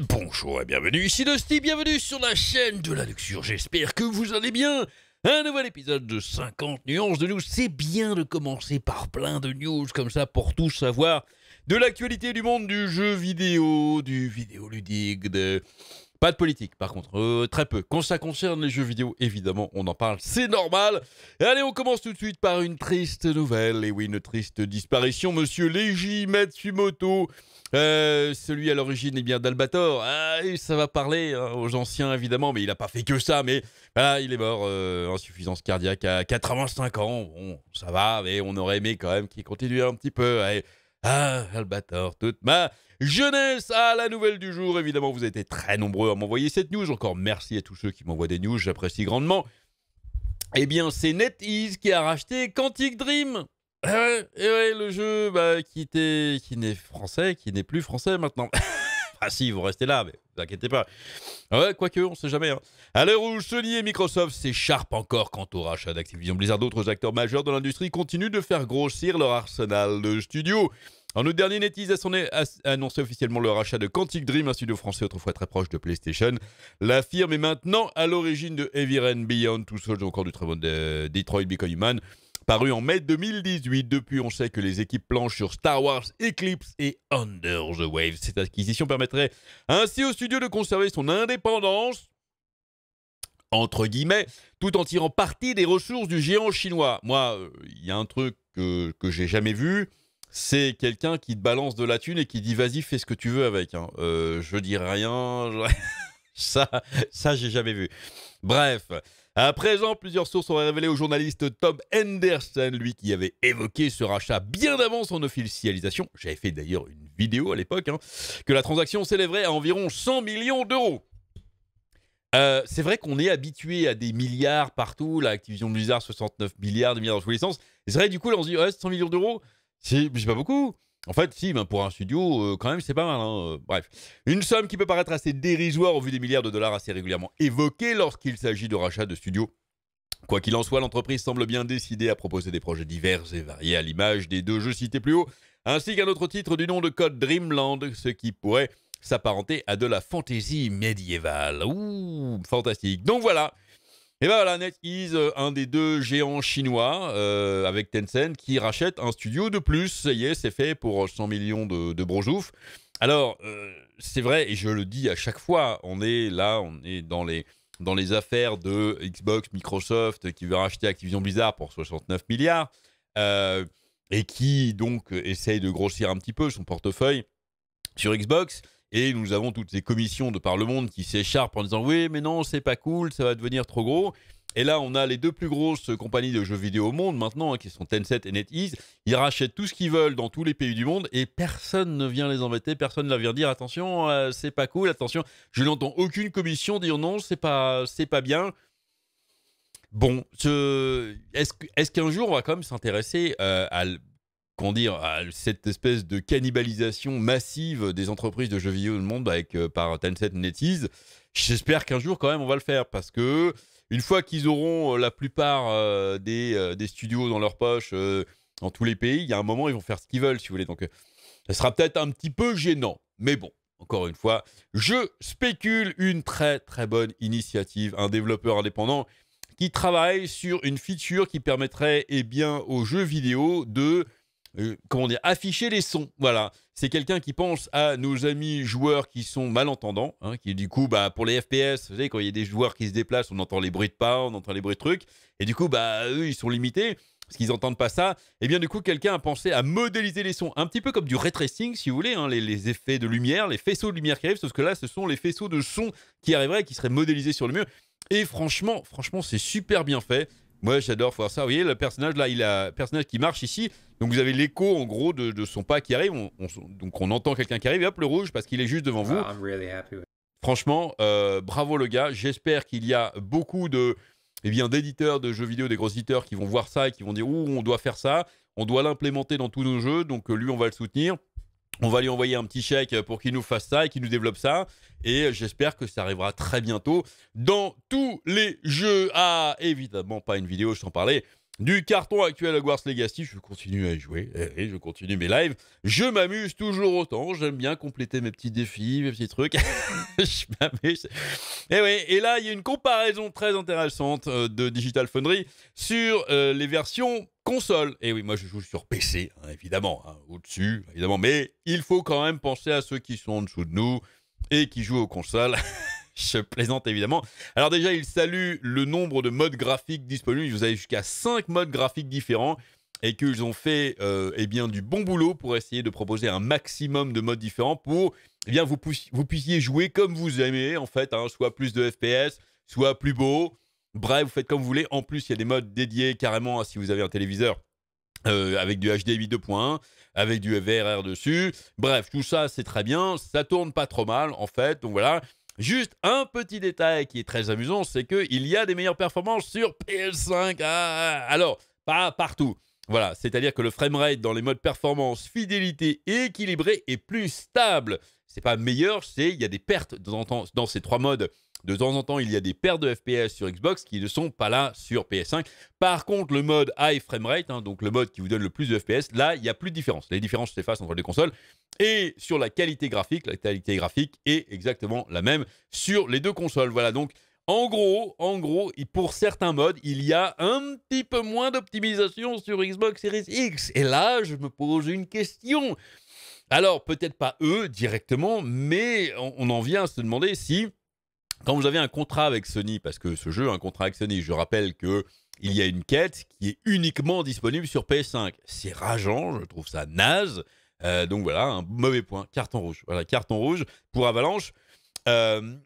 Bonjour et bienvenue, ici Dusty, bienvenue sur la chaîne de la Luxure, j'espère que vous allez bien un nouvel épisode de 50 nuances de news. C'est bien de commencer par plein de news comme ça pour tout savoir de l'actualité du monde du jeu vidéo, du vidéoludique, de, pas de politique, par contre, euh, très peu. Quand ça concerne les jeux vidéo, évidemment, on en parle, c'est normal. Allez, on commence tout de suite par une triste nouvelle. Et oui, une triste disparition, monsieur Leiji Matsumoto, euh, celui à l'origine eh bien d'Albator. Ah, ça va parler hein, aux anciens, évidemment, mais il n'a pas fait que ça. Mais il est mort, euh, insuffisance cardiaque à 85 ans. Bon, ça va, mais on aurait aimé quand même qu'il continue un petit peu. Allez. Ah, Albator, toute ma jeunesse à ah, la nouvelle du jour. Évidemment, vous avez été très nombreux à m'envoyer cette news. Encore merci à tous ceux qui m'envoient des news, j'apprécie grandement. Eh bien, c'est NetEase qui a racheté Quantic Dream. Et eh eh ouais, le jeu bah, qui n'est français, qui n'est plus français maintenant. Ah si, vous restez là, mais vous inquiétez pas. Ouais, quoique, on sait jamais. À l'heure où Sony et Microsoft s'écharpent encore quant au rachat d'Activision Blizzard, d'autres acteurs majeurs de l'industrie continuent de faire grossir leur arsenal de studios. En août dernier, NetEase a annoncé officiellement le rachat de Quantic Dream, un studio français autrefois très proche de PlayStation. La firme est maintenant à l'origine de Heavy Rain Beyond, tout seul, encore du travail de Detroit Become Human. Paru en mai 2018, depuis on sait que les équipes planchent sur Star Wars, Eclipse et Under the Wave. Cette acquisition permettrait ainsi au studio de conserver son indépendance, entre guillemets, tout en tirant parti des ressources du géant chinois. Moi, il euh, y a un truc que, que j'ai jamais vu, c'est quelqu'un qui te balance de la thune et qui dit vas-y, fais ce que tu veux avec. Hein. Euh, je dis rien, ça, ça j'ai jamais vu. Bref. À présent, plusieurs sources ont révélé au journaliste Tom Henderson, lui qui avait évoqué ce rachat bien avant son officialisation, j'avais fait d'ailleurs une vidéo à l'époque, hein, que la transaction s'élèverait à environ 100 millions d'euros. Euh, c'est vrai qu'on est habitué à des milliards partout, la Activision Blizzard 69 milliards, des milliards dans tous les sens. C'est vrai, du coup, on se dit, 100 millions d'euros, c'est pas beaucoup. En fait, si, ben, pour un studio, euh, quand même, c'est pas mal. Hein, euh, bref. Une somme qui peut paraître assez dérisoire au vu des milliards de dollars assez régulièrement évoqués lorsqu'il s'agit de rachats de studios. Quoi qu'il en soit, l'entreprise semble bien décidée à proposer des projets divers et variés à l'image des deux jeux cités plus haut, ainsi qu'un autre titre du nom de code Dreamland, ce qui pourrait s'apparenter à de la fantasy médiévale. Ouh, fantastique. Donc voilà, et eh ben voilà, NetEase, euh, un des deux géants chinois euh, avec Tencent qui rachète un studio de plus. Ça y est, c'est fait pour 100 millions de, de brojouf. Alors, euh, c'est vrai, et je le dis à chaque fois, on est là, on est dans les, dans les affaires de Xbox, Microsoft qui veut racheter Activision Blizzard pour 69 milliards et qui donc essaye de grossir un petit peu son portefeuille sur Xbox. Et nous avons toutes ces commissions de par le monde qui s'écharpent en disant oui, mais non, c'est pas cool, ça va devenir trop gros. Et là, on a les deux plus grosses compagnies de jeux vidéo au monde maintenant, hein, qui sont Tencent et NetEase. Ils rachètent tout ce qu'ils veulent dans tous les pays du monde et personne ne vient les embêter, personne ne vient dire attention, euh, c'est pas cool, attention. Je n'entends aucune commission dire non, c'est pas, c'est pas bien. Bon, est-ce, est qu'un jour on va quand même s'intéresser euh, à qu'on dire, cette espèce de cannibalisation massive des entreprises de jeux vidéo du monde bah, avec, euh, par Tencent NetEase. J'espère qu'un jour, quand même, on va le faire parce que une fois qu'ils auront euh, la plupart euh, des, des, studios dans leur poche dans tous les pays, il y a un moment, ils vont faire ce qu'ils veulent, si vous voulez. Donc, ça sera peut-être un petit peu gênant, mais bon. Encore une fois, je spécule une très très bonne initiative. Un développeur indépendant qui travaille sur une feature qui permettrait et eh bien, aux jeux vidéo de euh, comment dire, afficher les sons. Voilà, c'est quelqu'un qui pense à nos amis joueurs qui sont malentendants, hein, qui du coup, bah, pour les FPS, vous savez, quand il y a des joueurs qui se déplacent, on entend les bruits de pas, on entend les bruits de trucs, et du coup, bah, eux, ils sont limités parce qu'ils n'entendent pas ça, et eh bien du coup quelqu'un a pensé à modéliser les sons, un petit peu comme du ray si vous voulez, hein, les, effets de lumière, les faisceaux de lumière qui arrivent, sauf que là ce sont les faisceaux de sons qui arriveraient qui seraient modélisés sur le mur. Et franchement, franchement c'est super bien fait, moi, j'adore voir ça. Vous voyez, le personnage là, il a personnage qui marche ici. Donc vous avez l'écho en gros de, son pas qui arrive. donc on entend quelqu'un qui arrive. Et hop, le rouge parce qu'il est juste devant vous. Ah, Franchement, euh, bravo le gars. J'espère qu'il y a beaucoup de eh bien d'éditeurs de jeux vidéo, des gros éditeurs qui vont voir ça et qui vont dire ouh, on doit faire ça, on doit l'implémenter dans tous nos jeux. Donc euh, lui, on va le soutenir. On va lui envoyer un petit chèque pour qu'il nous fasse ça et qu'il nous développe ça. Et j'espère que ça arrivera très bientôt dans tous les jeux. Ah, évidemment, pas une vidéo, je t'en parlais du carton actuel à Wars Legacy. Je continue à jouer et eh je continue mes lives. Je m'amuse toujours autant. J'aime bien compléter mes petits défis, mes petits trucs. je m'amuse. Et, eh oui et là, il y a une comparaison très intéressante euh, de Digital Foundry sur euh, les versions console. Et eh oui, moi je joue sur PC, hein, évidemment, hein, au-dessus, évidemment. Mais il faut quand même penser à ceux qui sont en dessous de nous et qui jouent aux consoles. Je plaisante évidemment. Alors déjà, il salue le nombre de modes graphiques disponibles. Vous avez jusqu'à 5 modes graphiques différents et qu'ils ont fait euh, eh bien, du bon boulot pour essayer de proposer un maximum de modes différents pour eh bien, vous, vous, puissiez jouer comme vous aimez, en fait, hein, soit plus de FPS, soit plus beau. Bref, vous faites comme vous voulez. En plus, il y a des modes dédiés carrément à si vous avez un téléviseur euh, avec du HDMI 2.1, avec du VRR dessus. Bref, tout ça, c'est très bien. Ça tourne pas trop mal, en fait. Donc voilà. Juste un petit détail qui est très amusant, c'est qu'il y a des meilleures performances sur PS5. Ah, alors, pas partout. Voilà, c'est-à-dire que le framerate dans les modes performance, fidélité et équilibré est plus stable. C'est pas meilleur, c'est il y a des pertes dans, dans ces trois modes de temps en temps, il y a des paires de FPS sur Xbox qui ne sont pas là sur PS5. Par contre, le mode high framerate, hein, donc le mode qui vous donne le plus de FPS, là, il n'y a plus de différence. Les différences s'effacent entre les consoles. Et sur la qualité graphique, la qualité graphique est exactement la même sur les deux consoles. Voilà donc. En gros, en gros, pour certains modes, il y a un petit peu moins d'optimisation sur Xbox Series X. Et là, je me pose une question. Alors, peut-être pas eux directement, mais on, en vient à se demander si quand vous avez un contrat avec Sony, parce que ce jeu a un contrat avec Sony, je rappelle que il y a une quête qui est uniquement disponible sur PS5. C'est rageant, je trouve ça naze. Euh, donc voilà, un mauvais point, carton rouge. Voilà, carton rouge pour Avalanche. Euh,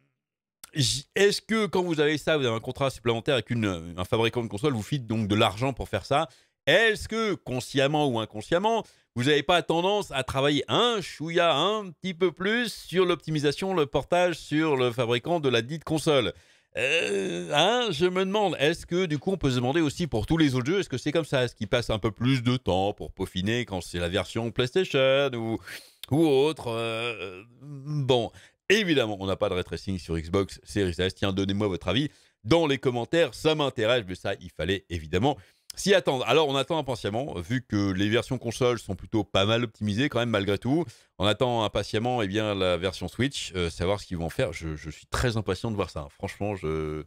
est-ce que quand vous avez ça, vous avez un contrat supplémentaire avec un fabricant de console, vous filez donc de l'argent pour faire ça est-ce que, consciemment ou inconsciemment, vous n'avez pas tendance à travailler un chouïa un petit peu plus sur l'optimisation, le portage sur le fabricant de la dite console euh, hein, je me demande, est-ce que du coup on peut se demander aussi pour tous les autres jeux, est-ce que c'est comme ça Est-ce qu'ils passent un peu plus de temps pour peaufiner quand c'est la version PlayStation ou, autre euh, Bon, évidemment, on n'a pas de retracing sur Xbox Series S. Tiens, donnez-moi votre avis dans les commentaires, ça m'intéresse, mais ça, il fallait évidemment s'y attendre. Alors on attend impatiemment, vu que les versions consoles sont plutôt pas mal optimisées quand même malgré tout. On attend impatiemment et eh bien, la version Switch, euh, savoir ce qu'ils vont faire. Je, suis très impatient de voir ça. Hein. Franchement, je...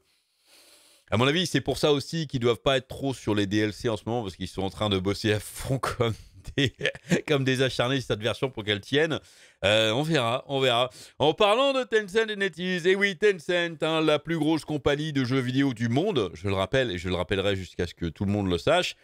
À mon avis, c'est pour ça aussi qu'ils doivent pas être trop sur les DLC en ce moment, parce qu'ils sont en train de bosser à fond comme comme des acharnés cette version pour qu'elle tienne. Euh, on verra, on verra. En parlant de Tencent et NetEase, et eh oui, Tencent, hein, la plus grosse compagnie de jeux vidéo du monde, je le rappelle et je le rappellerai jusqu'à ce que tout le monde le sache,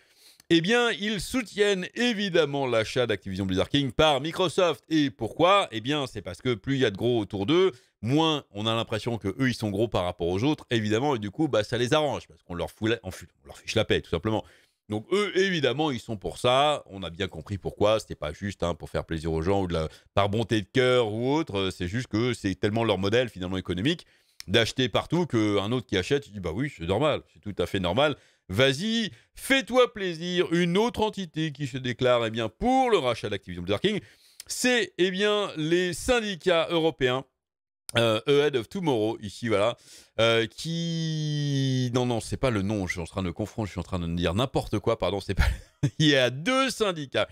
eh bien, ils soutiennent évidemment l'achat d'Activision Blizzard King par Microsoft. Et pourquoi Eh bien, c'est parce que plus il y a de gros autour d'eux, moins on a l'impression que eux ils sont gros par rapport aux autres, évidemment, et du coup, bah, ça les arrange, parce qu'on leur, fout leur fiche la paix, tout simplement. Donc eux, évidemment, ils sont pour ça. On a bien compris pourquoi. C'était pas juste hein, pour faire plaisir aux gens ou par bonté de cœur ou autre. Euh, c'est juste que c'est tellement leur modèle finalement économique d'acheter partout qu'un autre qui achète, dit bah oui, c'est normal, c'est tout à fait normal. Vas-y, fais-toi plaisir. Une autre entité qui se déclare eh bien pour le rachat d'Activision Blizzard King, c'est eh bien les syndicats européens euh, Ahead of Tomorrow, ici, voilà, euh, qui... Non, non, c'est pas le nom, je suis en train de confondre, je suis en train de dire n'importe quoi, pardon, c'est pas... Il y a deux syndicats,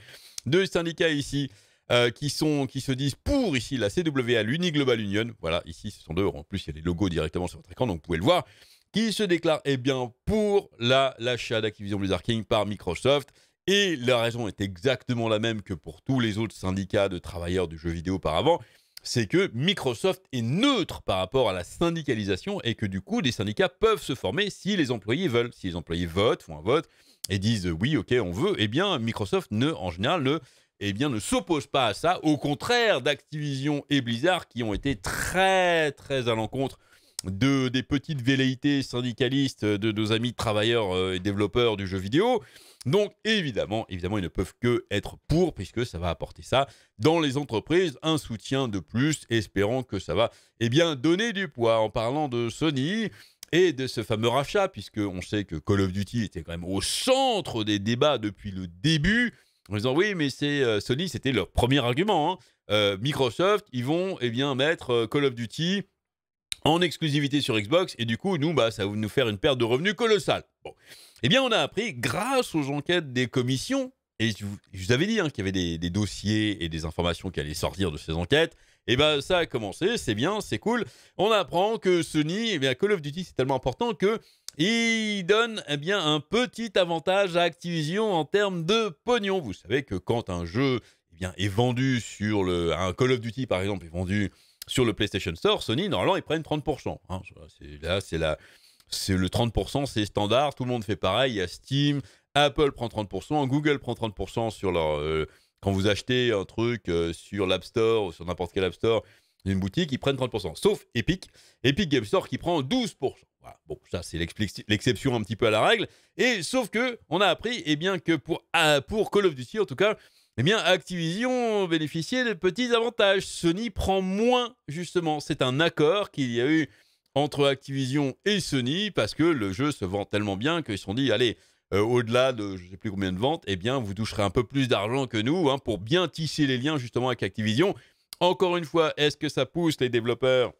deux syndicats ici, euh, qui, sont, qui se disent pour, ici, la CWA, l'Uniglobal Union, voilà, ici, ce sont deux, en plus, il y a les logos directement sur votre écran, donc vous pouvez le voir, qui se déclarent, eh bien, pour l'achat d'Activision Blizzard King par Microsoft, et la raison est exactement la même que pour tous les autres syndicats de travailleurs du jeu vidéo auparavant, c'est que Microsoft est neutre par rapport à la syndicalisation et que du coup, des syndicats peuvent se former si les employés veulent. Si les employés votent, font un vote et disent oui, ok, on veut, eh bien, Microsoft ne, en général, ne, eh bien, ne s'oppose pas à ça. Au contraire d'Activision et Blizzard qui ont été très, très à l'encontre des petites velléités syndicalistes de nos amis travailleurs euh, et développeurs du jeu vidéo. Donc évidemment, évidemment, ils ne peuvent que être pour, puisque ça va apporter ça dans les entreprises, un soutien de plus, espérant que ça va eh bien, donner du poids. En parlant de Sony, et de ce fameux rachat, puisque on sait que Call of Duty était quand même au centre des débats depuis le début, en disant oui, mais c'est euh, Sony, c'était leur premier argument. Hein. Euh, Microsoft, ils vont eh bien, mettre Call of Duty en exclusivité sur Xbox, et du coup, nous, bah, ça va nous faire une perte de revenus colossale. Bon. Eh bien, on a appris, grâce aux enquêtes des commissions, et je vous, avais dit hein, qu'il y avait des, dossiers et des informations qui allaient sortir de ces enquêtes, Et eh bien, ça a commencé, c'est bien, c'est cool. On apprend que Sony, et eh bien, Call of Duty, c'est tellement important que il donne eh bien, un petit avantage à Activision en termes de pognon. Vous savez que quand un jeu eh bien, est vendu sur le... Un Call of Duty, par exemple, est vendu sur le PlayStation Store, Sony, normalement, ils prennent 30%. Hein. Là, c'est le 30%, c'est standard, tout le monde fait pareil, il y a Steam, Apple prend 30%, Google prend 30% sur leur... Euh, quand vous achetez un truc euh, sur l'App Store ou sur n'importe quel App Store d'une boutique, ils prennent 30%, sauf Epic, Epic Game Store qui prend 12%. Bon, ça c'est l'exception un petit peu à la règle. Et sauf que on a appris, eh bien que pour, ah, pour Call of Duty en tout cas, eh bien, Activision bénéficiait de petits avantages. Sony prend moins, justement. C'est un accord qu'il y a eu entre Activision et Sony parce que le jeu se vend tellement bien qu'ils se sont dit, allez, euh, au-delà de je ne sais plus combien de ventes, eh bien, vous toucherez un peu plus d'argent que nous hein, pour bien tisser les liens, justement, avec Activision. Encore une fois, est-ce que ça pousse les développeurs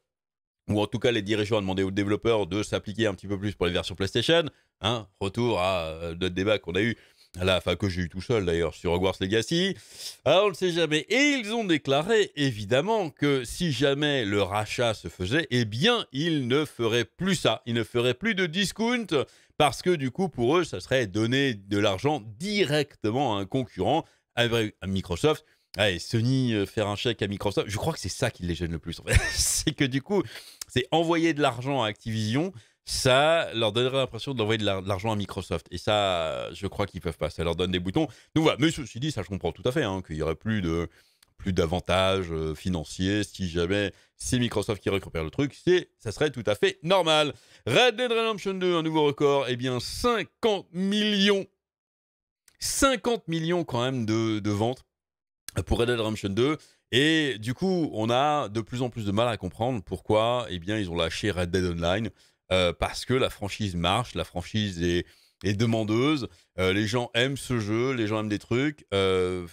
ou en tout cas les dirigeants à demander aux développeurs de s'appliquer un petit peu plus pour les versions PlayStation. Hein, retour à euh, notre débat qu'on a eu Là, enfin, que j'ai eu tout seul d'ailleurs sur Hogwarts Legacy. Alors, on ne sait jamais. Et ils ont déclaré évidemment que si jamais le rachat se faisait, eh bien, ils ne feraient plus ça. Ils ne feraient plus de discount parce que du coup, pour eux, ça serait donner de l'argent directement à un concurrent, à Microsoft. Allez, ah, Sony, euh, faire un chèque à Microsoft. Je crois que c'est ça qui les gêne le plus. c'est que du coup, c'est envoyer de l'argent à Activision ça leur donnera l'impression de d'envoyer de l'argent à Microsoft. Et ça, je crois qu'ils peuvent pas. Ça leur donne des boutons. Donc voilà. Mais ceci dit, ça, je comprends tout à fait hein, qu'il y aurait plus de plus d'avantages euh, financiers si jamais c'est Microsoft qui récupère le truc, c'est ça serait tout à fait normal. Red Dead Redemption 2, un nouveau record, eh bien 50 millions 50 millions quand même de, ventes pour Red Dead Redemption 2. Et du coup, on a de plus en plus de mal à comprendre pourquoi eh bien, ils ont lâché Red Dead Online. Euh, parce que la franchise marche, la franchise est, demandeuse, euh, les gens aiment ce jeu, les gens aiment des trucs, euh,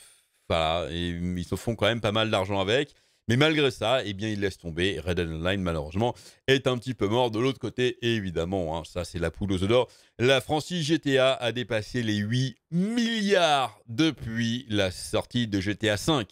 voilà, ils se font quand même pas mal d'argent avec. Mais malgré ça, eh bien, ils laissent tomber. Red Dead Online, malheureusement, est un petit peu mort. De l'autre côté, évidemment, hein. ça c'est la poule aux d'or. La franchise GTA a dépassé les 8 milliards depuis la sortie de GTA V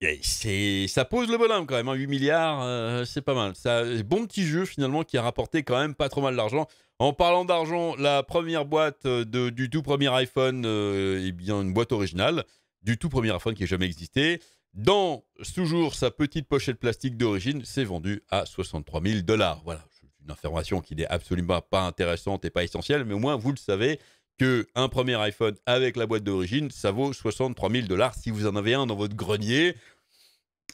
eh, eh, ça pose le bonhomme quand même, 8 hein. milliards, euh, c'est pas mal. Ça, bon petit jeu finalement qui a rapporté quand même pas trop mal d'argent. En parlant d'argent, la première boîte euh, de, du tout premier iPhone euh, eh bien une boîte originale, du tout premier iPhone qui ait jamais existé. Dans toujours sa petite pochette plastique d'origine, s'est vendue à 63 000 dollars. Voilà, une information qui n'est absolument pas intéressante et pas essentielle, mais au moins vous le savez un premier iPhone avec la boîte d'origine, ça vaut 63 000 dollars si vous en avez un dans votre grenier.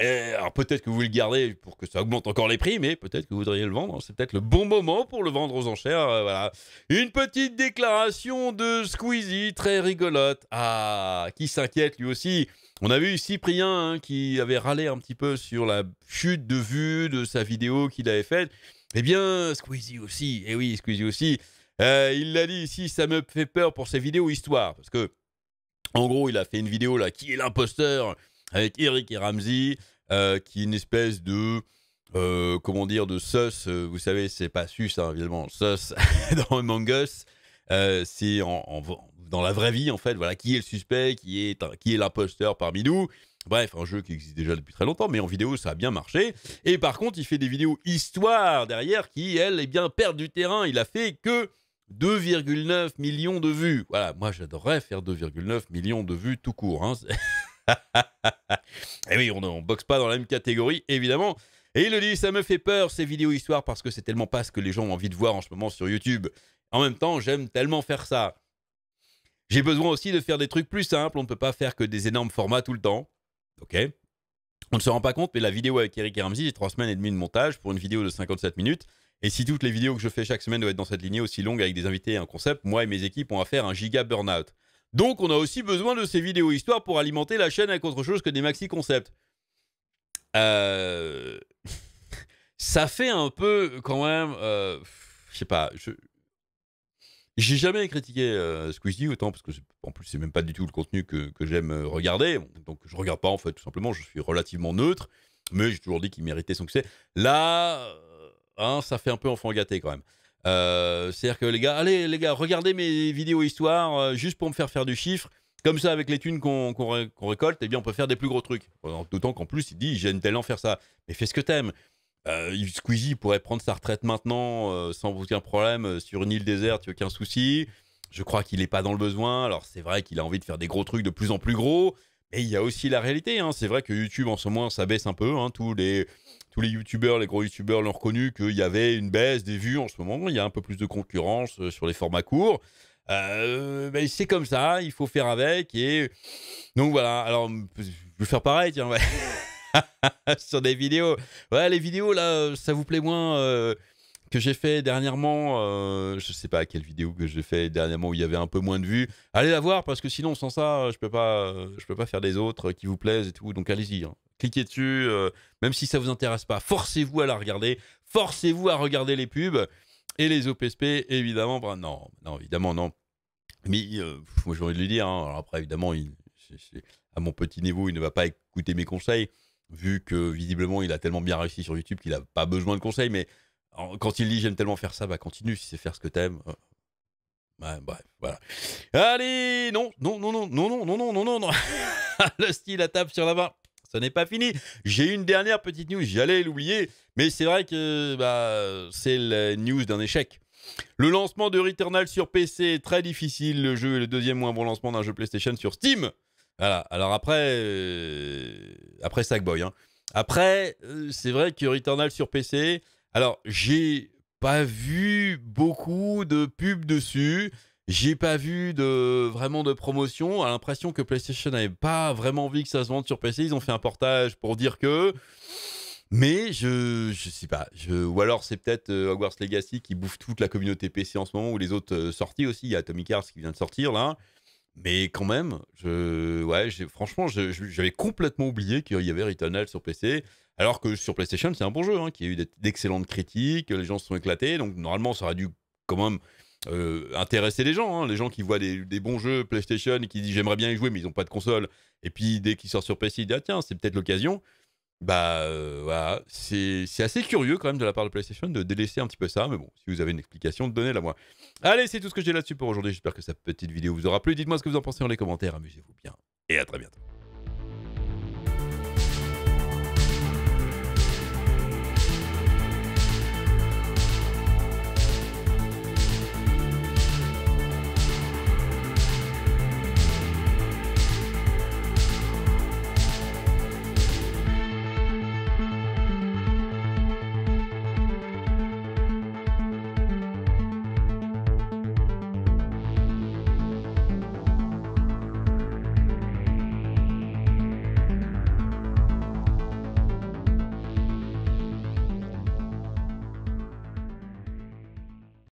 alors peut-être que vous le gardez pour que ça augmente encore les prix, mais peut-être que vous voudriez le vendre. C'est peut-être le bon moment pour le vendre aux enchères. Euh, voilà. Une petite déclaration de Squeezie, très rigolote. Ah, qui s'inquiète lui aussi. On a vu Cyprien hein, qui avait râlé un petit peu sur la chute de vue de sa vidéo qu'il avait faite. Eh bien, Squeezie aussi. Eh oui, Squeezie aussi. Euh, il l'a dit ici, ça me fait peur pour ses vidéos histoire, parce que, en gros, il a fait une vidéo là, qui est l'imposteur, avec Eric et Ramsey, euh, qui est une espèce de, euh, comment dire, de sus, vous savez, c'est pas sus, hein, évidemment, sus dans Among Us, c'est en, dans la vraie vie, en fait, voilà, qui est le suspect, qui est, qui est l'imposteur parmi nous, Bref, un jeu qui existe déjà depuis très longtemps, mais en vidéo, ça a bien marché. Et par contre, il fait des vidéos histoire derrière qui, elle, eh bien, perd du terrain. Il a fait que 2,9 millions de vues. Voilà, moi j'adorerais faire 2,9 millions de vues tout court. Hein. et eh oui, on ne boxe pas dans la même catégorie, évidemment. Et il le dit, ça me fait peur ces vidéos histoires parce que c'est tellement pas ce que les gens ont envie de voir en ce moment sur YouTube. En même temps, j'aime tellement faire ça. J'ai besoin aussi de faire des trucs plus simples, on ne peut pas faire que des énormes formats tout le temps. Ok On ne se rend pas compte, mais la vidéo avec Eric et Ramsey, j'ai trois semaines et demie de montage pour une vidéo de 57 minutes. Et si toutes les vidéos que je fais chaque semaine doivent être dans cette lignée aussi longue avec des invités et un concept, moi et mes équipes on va faire un giga burn-out. Donc on a aussi besoin de ces vidéos histoire pour alimenter la chaîne avec autre chose que des maxi concepts. Euh, ça fait un peu quand même, euh, je sais pas, je j'ai jamais critiqué euh, Squeezie autant parce que en plus c'est même pas du tout le contenu que, que j'aime regarder, donc je regarde pas en fait tout simplement, je suis relativement neutre, mais j'ai toujours dit qu'il méritait son succès. Là Hein, ça fait un peu enfant gâté quand même. Euh, c'est-à-dire que les gars, allez les gars, regardez mes vidéos histoire euh, juste pour me faire faire du chiffre. Comme ça, avec les thunes qu'on récolte, et eh bien, on peut faire des plus gros trucs. Euh, d'autant qu'en plus, il dit, j'aime tellement faire ça. Mais fais ce que t'aimes. Euh, Squeezie pourrait prendre sa retraite maintenant sans aucun problème sur une île déserte, aucun souci. Je crois qu'il n'est pas dans le besoin. Alors, c'est vrai qu'il a envie de faire des gros trucs de plus en plus gros. Et il y a aussi la réalité. Hein. C'est vrai que YouTube, en ce moment, ça baisse un peu. Hein, tous les, tous les youtubeurs, les gros youtubeurs l'ont reconnu qu'il y avait une baisse des vues en ce moment. Il y a un peu plus de concurrence euh, sur les formats courts. Euh, ben, c'est comme ça, il faut faire avec. Et donc voilà, alors je vais faire pareil, tiens, sur des vidéos. Ouais, les vidéos là, ça vous plaît moins. Euh, que j'ai fait dernièrement, euh, je sais pas quelle vidéo que j'ai fait dernièrement où il y avait un peu moins de vues. Allez la voir parce que sinon sans ça, euh, je peux pas, euh, je peux pas faire des autres qui vous plaisent et tout. Donc allez-y, hein. cliquez dessus, euh, même si ça vous intéresse pas, forcez-vous à la regarder, forcez-vous à regarder les pubs et les OPSP évidemment. Bah, non, non évidemment non. Mais moi j'ai envie de lui dire. Hein. Alors après évidemment, à mon petit niveau, il ne va pas écouter mes conseils vu que visiblement il a tellement bien réussi sur YouTube qu'il a pas besoin de conseils, mais quand il dit j'aime tellement faire ça, bah continue, si c'est faire ce que t'aimes. Ouais, euh, bah, bref, voilà. Allez, non, non, non, non, non, non, non, non, non, non. le style à table sur la main. Ce n'est pas fini. J'ai une dernière petite news, j'allais l'oublier, mais c'est vrai que bah, c'est la news d'un échec. Le lancement de Returnal sur PC est très difficile. Le jeu est le deuxième moins bon lancement d'un jeu PlayStation sur Steam. Voilà. Alors après, euh, après Sackboy. Hein. Après, euh, c'est vrai que Returnal sur PC, alors, j'ai pas vu beaucoup de pubs dessus. J'ai pas vu de vraiment de promotion. À l'impression que PlayStation n'avait pas vraiment envie que ça se vende sur PC. Ils ont fait un portage pour dire que. Mais je je sais pas. ou alors c'est peut-être euh, Hogwarts Legacy qui bouffe toute la communauté PC en ce moment ou les autres euh, sorties aussi. Il y a Atomic Hearts qui vient de sortir là. Mais quand même, ouais, franchement, j'avais complètement oublié qu'il y avait Returnal sur PC, alors que sur PlayStation, c'est un bon jeu, hein, qui a eu d'excellentes critiques, les gens se sont éclatés, donc normalement, ça aurait dû quand même euh, intéresser les gens, hein, les gens qui voient des, bons jeux PlayStation et qui disent j'aimerais bien y jouer, mais ils n'ont pas de console, et puis dès qu'ils sortent sur PC, ils disent ah, tiens, c'est peut-être l'occasion. Bah euh, voilà, c'est c'est assez curieux quand même de la part de PlayStation de délaisser un petit peu ça, mais bon, si vous avez une explication, donnez-la moi. Allez, c'est tout ce que j'ai là-dessus pour aujourd'hui, j'espère que cette petite vidéo vous aura plu, dites-moi ce que vous en pensez dans les commentaires, amusez-vous bien, et à très bientôt.